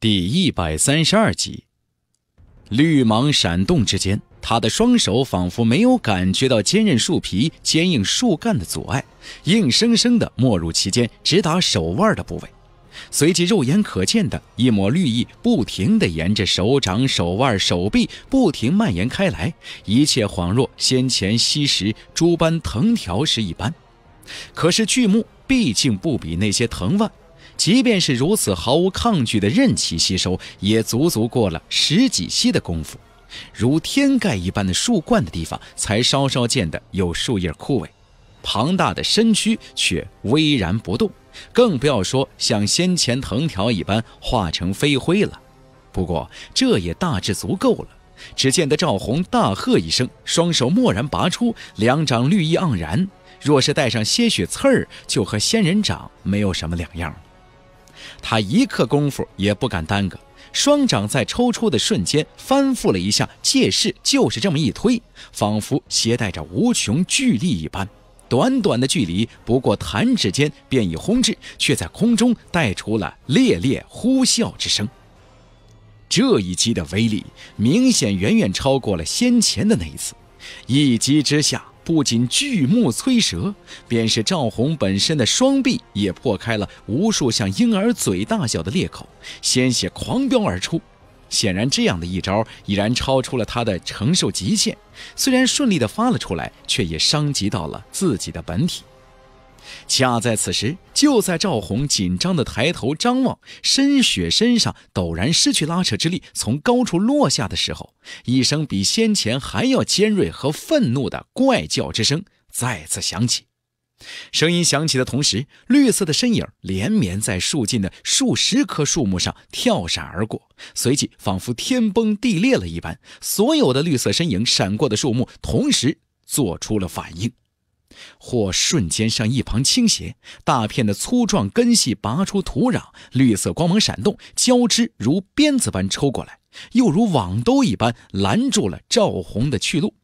第一百三十二集，绿芒闪动之间，他的双手仿佛没有感觉到坚韧树皮、坚硬树干的阻碍，硬生生的没入其间，直达手腕的部位。随即，肉眼可见的一抹绿意不停的沿着手掌、手腕、手臂不停蔓延开来，一切恍若先前吸食诸般藤条时一般。可是巨木毕竟不比那些藤蔓。即便是如此毫无抗拒的任其吸收，也足足过了十几息的功夫，如天盖一般的树冠的地方才稍稍见得有树叶枯萎，庞大的身躯却巍然不动，更不要说像先前藤条一般化成飞灰了。不过这也大致足够了。只见得赵红大喝一声，双手蓦然拔出，两掌绿意盎然，若是带上些许刺儿，就和仙人掌没有什么两样了。他一刻功夫也不敢耽搁，双掌在抽出的瞬间翻覆了一下，借势就是这么一推，仿佛携带着无穷巨力一般。短短的距离，不过弹指间便已轰至，却在空中带出了猎猎呼啸之声。这一击的威力明显远远超过了先前的那一次，一击之下。不仅巨木摧折，便是赵红本身的双臂也破开了无数像婴儿嘴大小的裂口，鲜血狂飙而出。显然，这样的一招已然超出了他的承受极限。虽然顺利的发了出来，却也伤及到了自己的本体。恰在此时，就在赵红紧张地抬头张望，申雪身上陡然失去拉扯之力，从高处落下的时候，一声比先前还要尖锐和愤怒的怪叫之声再次响起。声音响起的同时，绿色的身影连绵在树近的数十棵树木上跳闪而过，随即仿佛天崩地裂了一般，所有的绿色身影闪过的树木同时做出了反应。或瞬间向一旁倾斜，大片的粗壮根系拔出土壤，绿色光芒闪动，交织如鞭子般抽过来，又如网兜一般拦住了赵红的去路；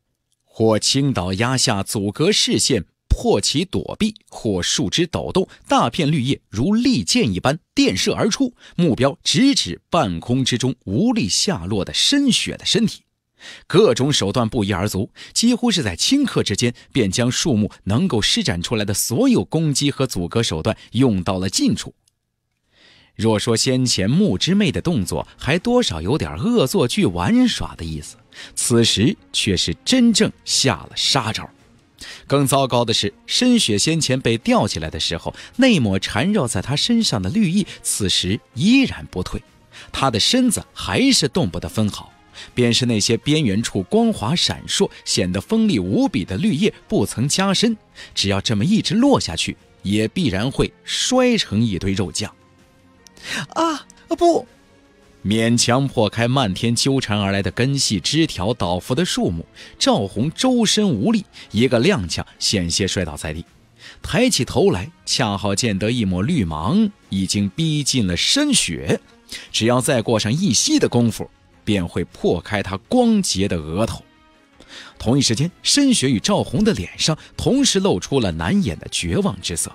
或倾倒压下，阻隔视线，破其躲避；或树枝抖动，大片绿叶如利剑一般电射而出，目标直指半空之中无力下落的深雪的身体。各种手段不一而足，几乎是在顷刻之间便将树木能够施展出来的所有攻击和阻隔手段用到了尽处。若说先前木之妹的动作还多少有点恶作剧玩耍的意思，此时却是真正下了杀招。更糟糕的是，深雪先前被吊起来的时候，那抹缠绕在她身上的绿意，此时依然不退，她的身子还是动不得分毫。便是那些边缘处光滑闪烁、显得锋利无比的绿叶不曾加深，只要这么一直落下去，也必然会摔成一堆肉酱。啊啊不！勉强破开漫天纠缠而来的根系枝条倒伏的树木，赵红周身无力，一个踉跄，险些摔倒在地。抬起头来，恰好见得一抹绿芒已经逼近了深雪，只要再过上一息的功夫。便会破开他光洁的额头。同一时间，申雪与赵红的脸上同时露出了难掩的绝望之色。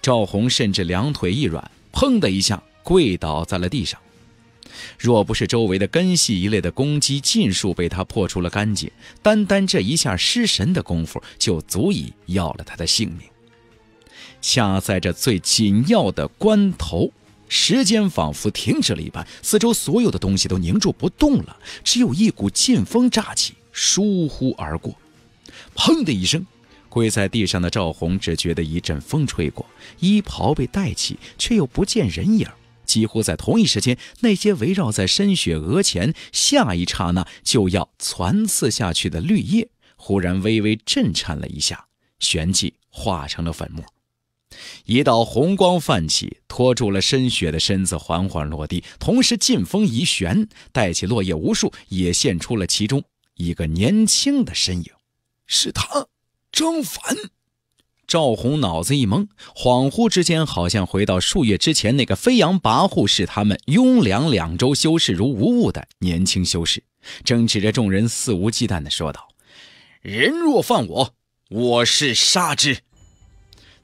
赵红甚至两腿一软，砰的一下跪倒在了地上。若不是周围的根系一类的攻击尽数被他破除了干净，单单这一下失神的功夫就足以要了他的性命。恰在这最紧要的关头。时间仿佛停止了一般，四周所有的东西都凝住不动了，只有一股劲风乍起，倏忽而过。砰的一声，跪在地上的赵红只觉得一阵风吹过，衣袍被带起，却又不见人影。几乎在同一时间，那些围绕在申雪额前、下一刹那就要攒刺下去的绿叶，忽然微微震颤了一下，旋即化成了粉末。一道红光泛起，托住了申雪的身子，缓缓落地。同时，劲风一旋，带起落叶无数，也现出了其中一个年轻的身影。是他，张凡。赵红脑子一懵，恍惚之间，好像回到数月之前那个飞扬跋扈、视他们雍凉两州修士如无物的年轻修士，正指着众人肆无忌惮地说道：“人若犯我，我是杀之。”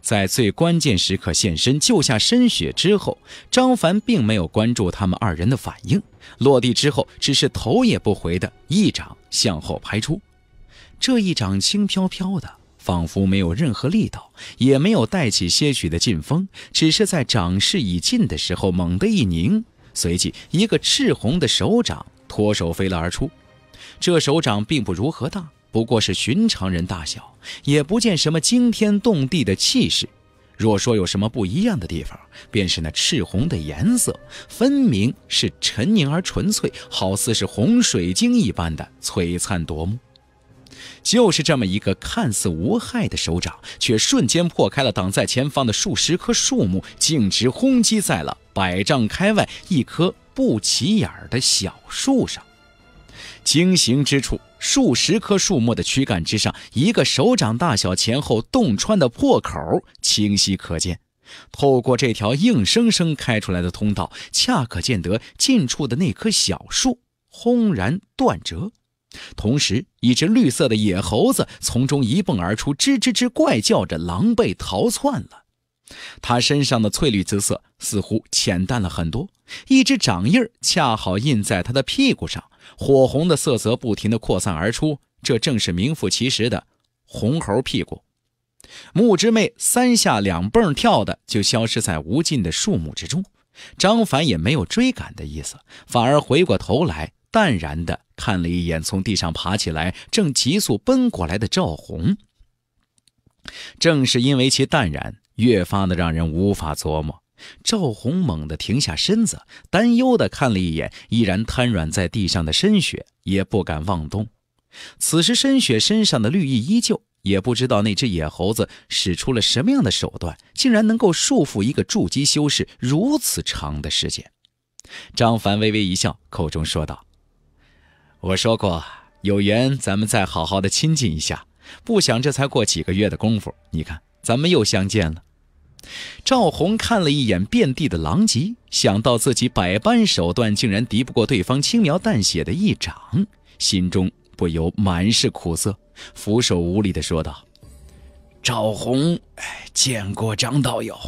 在最关键时刻现身救下申雪之后，张凡并没有关注他们二人的反应。落地之后，只是头也不回的一掌向后拍出。这一掌轻飘飘的，仿佛没有任何力道，也没有带起些许的劲风，只是在掌势已尽的时候猛地一拧，随即一个赤红的手掌脱手飞了而出。这手掌并不如何大。不过是寻常人大小，也不见什么惊天动地的气势。若说有什么不一样的地方，便是那赤红的颜色，分明是沉凝而纯粹，好似是红水晶一般的璀璨夺目。就是这么一个看似无害的手掌，却瞬间破开了挡在前方的数十棵树木，径直轰击在了百丈开外一棵不起眼的小树上。惊形之处。数十棵树木的躯干之上，一个手掌大小前后洞穿的破口清晰可见。透过这条硬生生开出来的通道，恰可见得近处的那棵小树轰然断折，同时，一只绿色的野猴子从中一蹦而出，吱吱吱怪叫着，狼狈逃窜了。它身上的翠绿姿色似乎浅淡了很多，一只掌印儿恰好印在它的屁股上。火红的色泽不停的扩散而出，这正是名副其实的红猴屁股。木之妹三下两蹦跳的就消失在无尽的树木之中，张凡也没有追赶的意思，反而回过头来淡然的看了一眼从地上爬起来正急速奔过来的赵红。正是因为其淡然，越发的让人无法琢磨。赵红猛地停下身子，担忧地看了一眼依然瘫软在地上的申雪，也不敢妄动。此时申雪身上的绿意依旧，也不知道那只野猴子使出了什么样的手段，竟然能够束缚一个筑基修士如此长的时间。张凡微微一笑，口中说道：“我说过有缘，咱们再好好的亲近一下。不想这才过几个月的功夫，你看咱们又相见了。”赵红看了一眼遍地的狼藉，想到自己百般手段竟然敌不过对方轻描淡写的一掌，心中不由满是苦涩，俯首无力的说道：“赵红，见过张道友，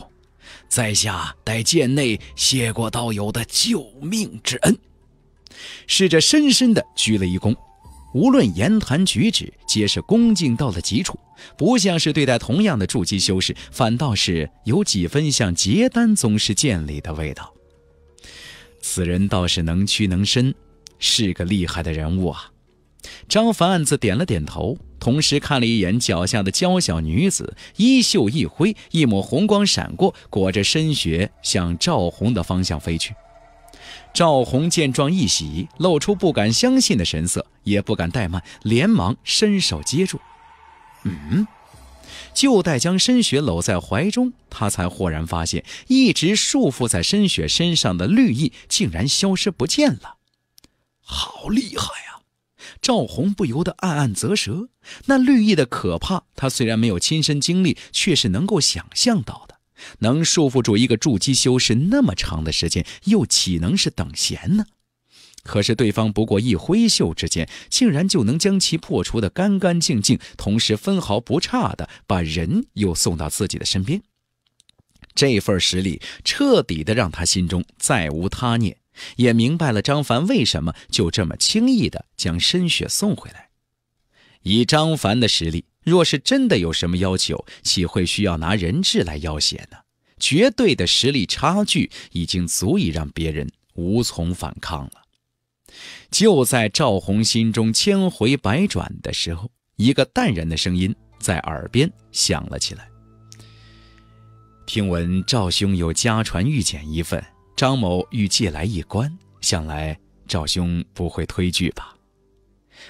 在下待剑内谢过道友的救命之恩，试着深深的鞠了一躬。”无论言谈举止，皆是恭敬到了极处，不像是对待同样的筑基修士，反倒是有几分像结丹宗师见礼的味道。此人倒是能屈能伸，是个厉害的人物啊！张凡暗自点了点头，同时看了一眼脚下的娇小女子，衣袖一挥，一抹红光闪过，裹着身雪向赵红的方向飞去。赵红见状一喜，露出不敢相信的神色，也不敢怠慢，连忙伸手接住。嗯，就待将申雪搂在怀中，他才豁然发现，一直束缚在申雪身上的绿意竟然消失不见了。好厉害啊！赵红不由得暗暗啧舌。那绿意的可怕，他虽然没有亲身经历，却是能够想象到的。能束缚住一个筑基修士那么长的时间，又岂能是等闲呢？可是对方不过一挥袖之间，竟然就能将其破除的干干净净，同时分毫不差的把人又送到自己的身边。这份实力彻底的让他心中再无他念，也明白了张凡为什么就这么轻易的将申雪送回来。以张凡的实力。若是真的有什么要求，岂会需要拿人质来要挟呢？绝对的实力差距已经足以让别人无从反抗了。就在赵宏心中千回百转的时候，一个淡然的声音在耳边响了起来：“听闻赵兄有家传玉简一份，张某欲借来一观，想来赵兄不会推拒吧？”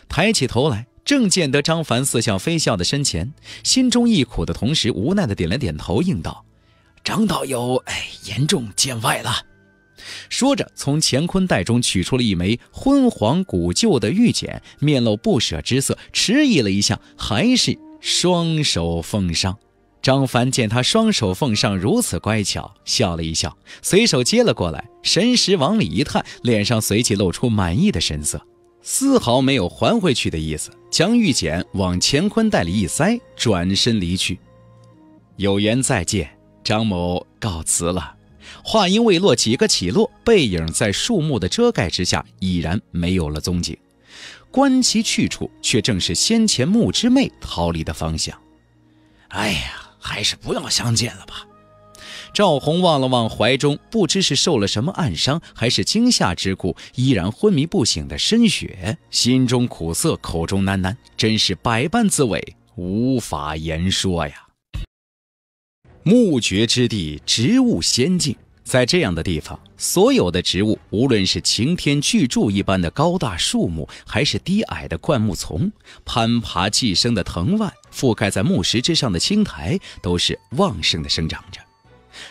抬起头来。正见得张凡似笑非笑的身前，心中一苦的同时，无奈的点了点头，应道：“张道友，哎，严重见外了。”说着，从乾坤袋中取出了一枚昏黄古旧的玉简，面露不舍之色，迟疑了一下，还是双手奉上。张凡见他双手奉上如此乖巧，笑了一笑，随手接了过来，神识往里一探，脸上随即露出满意的神色。丝毫没有还回去的意思，将玉简往乾坤袋里一塞，转身离去。有缘再见，张某告辞了。话音未落，几个起落，背影在树木的遮盖之下已然没有了踪迹。观其去处，却正是先前木之妹逃离的方向。哎呀，还是不要相见了吧。赵红望了望怀中，不知是受了什么暗伤，还是惊吓之故，依然昏迷不醒的申雪，心中苦涩，口中喃喃：“真是百般滋味，无法言说呀。”墓绝之地，植物仙境，在这样的地方，所有的植物，无论是擎天巨柱一般的高大树木，还是低矮的灌木丛，攀爬寄生的藤蔓，覆盖在木石之上的青苔，都是旺盛的生长着。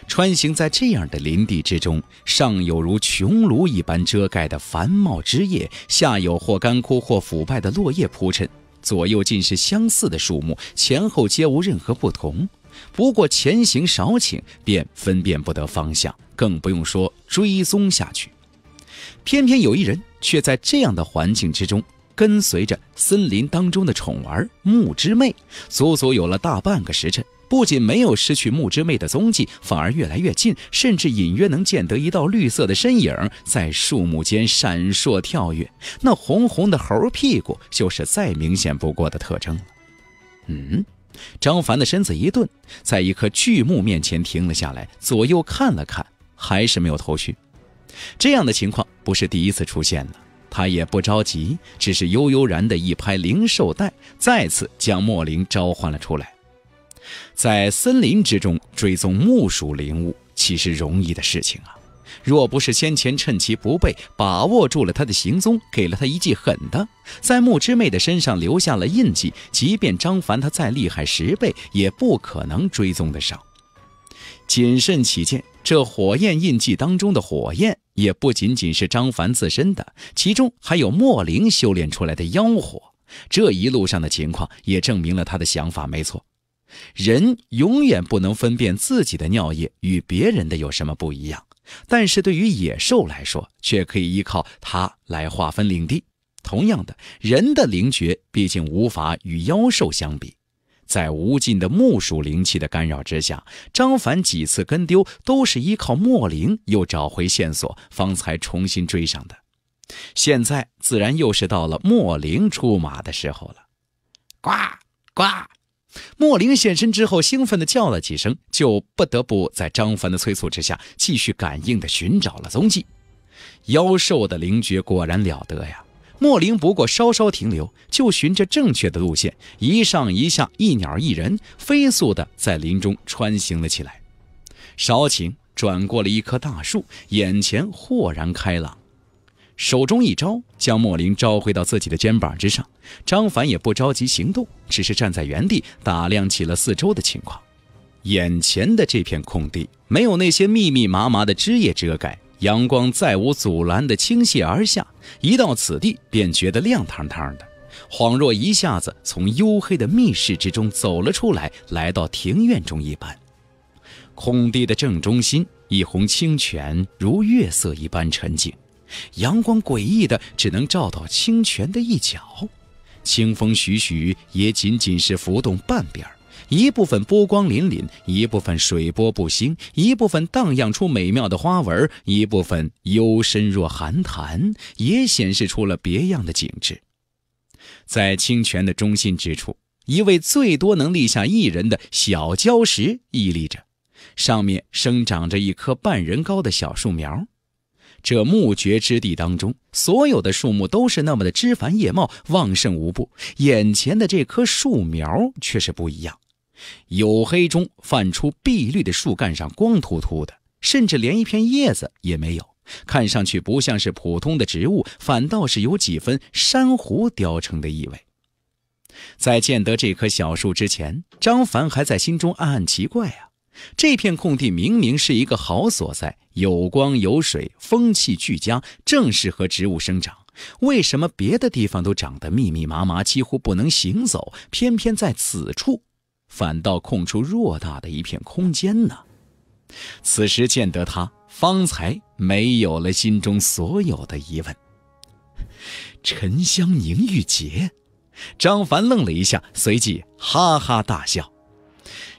穿行在这样的林地之中，上有如穹庐一般遮盖的繁茂枝叶，下有或干枯或腐败的落叶铺衬，左右尽是相似的树木，前后皆无任何不同。不过前行少顷，便分辨不得方向，更不用说追踪下去。偏偏有一人却在这样的环境之中，跟随着森林当中的宠儿木之妹，足足有了大半个时辰。不仅没有失去木之妹的踪迹，反而越来越近，甚至隐约能见得一道绿色的身影在树木间闪烁跳跃。那红红的猴屁股就是再明显不过的特征了。嗯，张凡的身子一顿，在一棵巨木面前停了下来，左右看了看，还是没有头绪。这样的情况不是第一次出现了，他也不着急，只是悠悠然的一拍灵兽袋，再次将莫林召唤了出来。在森林之中追踪木属灵物，岂是容易的事情啊！若不是先前趁其不备，把握住了他的行踪，给了他一记狠的，在木之妹的身上留下了印记，即便张凡他再厉害十倍，也不可能追踪得上。谨慎起见，这火焰印记当中的火焰也不仅仅是张凡自身的，其中还有莫灵修炼出来的妖火。这一路上的情况也证明了他的想法没错。人永远不能分辨自己的尿液与别人的有什么不一样，但是对于野兽来说，却可以依靠它来划分领地。同样的，人的灵觉毕竟无法与妖兽相比，在无尽的木属灵气的干扰之下，张凡几次跟丢，都是依靠墨灵又找回线索，方才重新追上的。现在自然又是到了墨灵出马的时候了。呱呱。莫林现身之后，兴奋地叫了几声，就不得不在张凡的催促之下，继续感应地寻找了踪迹。妖兽的灵觉果然了得呀！莫林不过稍稍停留，就循着正确的路线，一上一下，一鸟一人，飞速地在林中穿行了起来。少顷，转过了一棵大树，眼前豁然开朗。手中一招，将莫林召回到自己的肩膀之上。张凡也不着急行动，只是站在原地打量起了四周的情况。眼前的这片空地，没有那些密密麻麻的枝叶遮盖，阳光再无阻拦的倾泻而下，一到此地便觉得亮堂堂的，恍若一下子从幽黑的密室之中走了出来，来到庭院中一般。空地的正中心，一泓清泉如月色一般沉静。阳光诡异的，只能照到清泉的一角；清风徐徐，也仅仅是浮动半边一部分波光粼粼，一部分水波不兴，一部分荡漾出美妙的花纹，一部分幽深若寒潭，也显示出了别样的景致。在清泉的中心之处，一位最多能立下一人的小礁石屹立着，上面生长着一棵半人高的小树苗。这墓绝之地当中，所有的树木都是那么的枝繁叶茂、旺盛无布，眼前的这棵树苗却是不一样，黝黑中泛出碧绿的树干上光秃秃的，甚至连一片叶子也没有，看上去不像是普通的植物，反倒是有几分珊瑚雕成的意味。在见得这棵小树之前，张凡还在心中暗暗奇怪啊。这片空地明明是一个好所在，有光有水，风气俱佳，正适合植物生长。为什么别的地方都长得密密麻麻，几乎不能行走，偏偏在此处，反倒空出偌大的一片空间呢？此时见得他，方才没有了心中所有的疑问。沉香凝玉结，张凡愣了一下，随即哈哈大笑。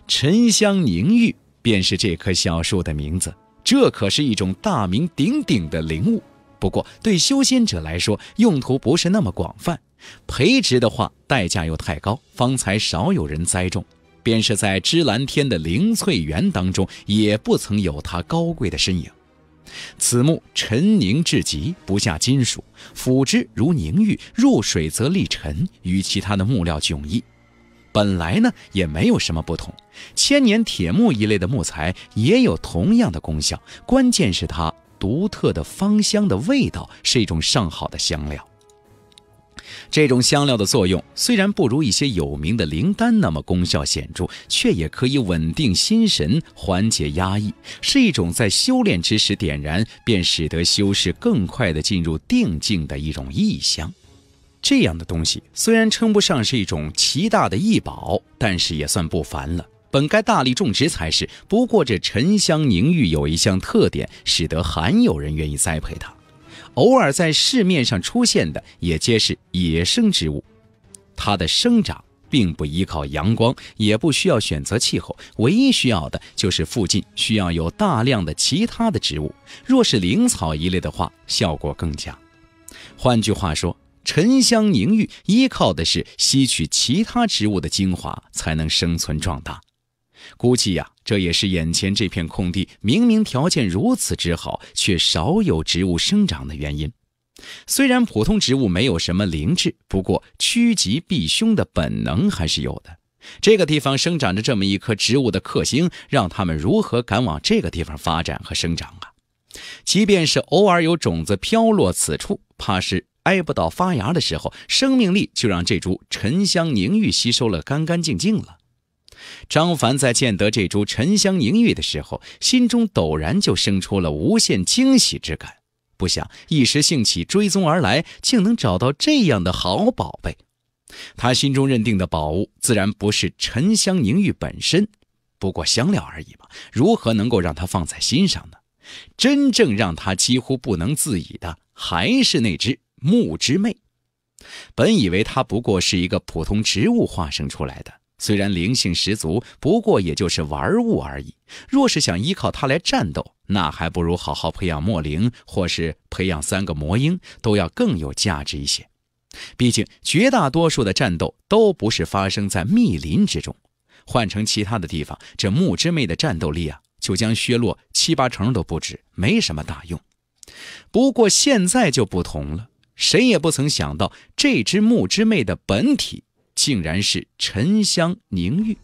沉香凝玉便是这棵小树的名字，这可是一种大名鼎鼎的灵物。不过对修仙者来说，用途不是那么广泛，培植的话代价又太高，方才少有人栽种。便是在知兰天的灵翠园当中，也不曾有它高贵的身影。此木沉凝至极，不下金属，腐之如凝玉，入水则立沉，与其他的木料迥异。本来呢也没有什么不同，千年铁木一类的木材也有同样的功效，关键是它独特的芳香的味道是一种上好的香料。这种香料的作用虽然不如一些有名的灵丹那么功效显著，却也可以稳定心神，缓解压抑，是一种在修炼之时点燃便使得修士更快地进入定境的一种异香。这样的东西虽然称不上是一种奇大的异宝，但是也算不凡了。本该大力种植才是。不过这沉香凝玉有一项特点，使得罕有人愿意栽培它。偶尔在市面上出现的，也皆是野生植物。它的生长并不依靠阳光，也不需要选择气候，唯一需要的就是附近需要有大量的其他的植物。若是灵草一类的话，效果更佳。换句话说。沉香凝玉依靠的是吸取其他植物的精华才能生存壮大，估计呀，这也是眼前这片空地明明条件如此之好却少有植物生长的原因。虽然普通植物没有什么灵智，不过趋吉避凶的本能还是有的。这个地方生长着这么一棵植物的克星，让他们如何敢往这个地方发展和生长啊？即便是偶尔有种子飘落此处，怕是……挨不到发芽的时候，生命力就让这株沉香凝玉吸收了干干净净了。张凡在见得这株沉香凝玉的时候，心中陡然就生出了无限惊喜之感。不想一时兴起追踪而来，竟能找到这样的好宝贝。他心中认定的宝物自然不是沉香凝玉本身，不过香料而已嘛，如何能够让他放在心上呢？真正让他几乎不能自已的，还是那只。木之妹，本以为它不过是一个普通植物化生出来的，虽然灵性十足，不过也就是玩物而已。若是想依靠它来战斗，那还不如好好培养墨灵，或是培养三个魔鹰，都要更有价值一些。毕竟绝大多数的战斗都不是发生在密林之中，换成其他的地方，这木之妹的战斗力啊，就将削弱七八成都不止，没什么大用。不过现在就不同了。谁也不曾想到，这只木之妹的本体竟然是沉香凝玉。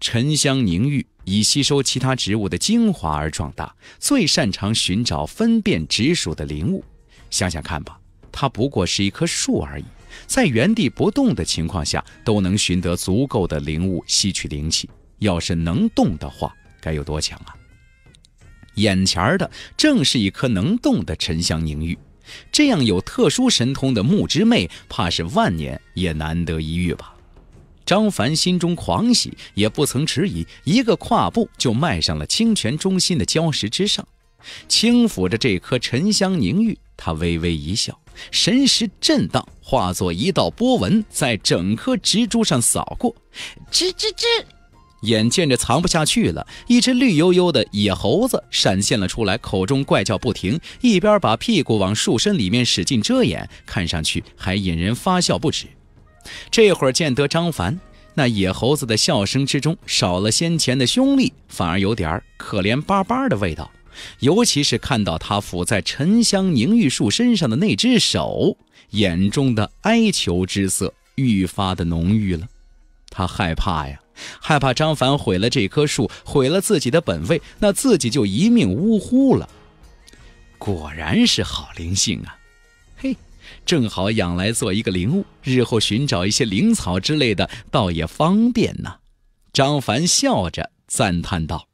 沉香凝玉以吸收其他植物的精华而壮大，最擅长寻找、分辨植属的灵物。想想看吧，它不过是一棵树而已，在原地不动的情况下都能寻得足够的灵物吸取灵气。要是能动的话，该有多强啊！眼前的正是一颗能动的沉香凝玉。这样有特殊神通的木之妹，怕是万年也难得一遇吧。张凡心中狂喜，也不曾迟疑，一个跨步就迈上了清泉中心的礁石之上，轻抚着这颗沉香凝玉，他微微一笑，神识震荡，化作一道波纹，在整颗植株上扫过，吱吱吱。眼见着藏不下去了，一只绿油油的野猴子闪现了出来，口中怪叫不停，一边把屁股往树身里面使劲遮掩，看上去还引人发笑不止。这会儿见得张凡，那野猴子的笑声之中少了先前的凶戾，反而有点可怜巴巴的味道。尤其是看到他抚在沉香凝玉树身上的那只手，眼中的哀求之色愈发的浓郁了。他害怕呀。害怕张凡毁了这棵树，毁了自己的本位，那自己就一命呜呼了。果然是好灵性啊！嘿，正好养来做一个灵物，日后寻找一些灵草之类的，倒也方便呢。张凡笑着赞叹道。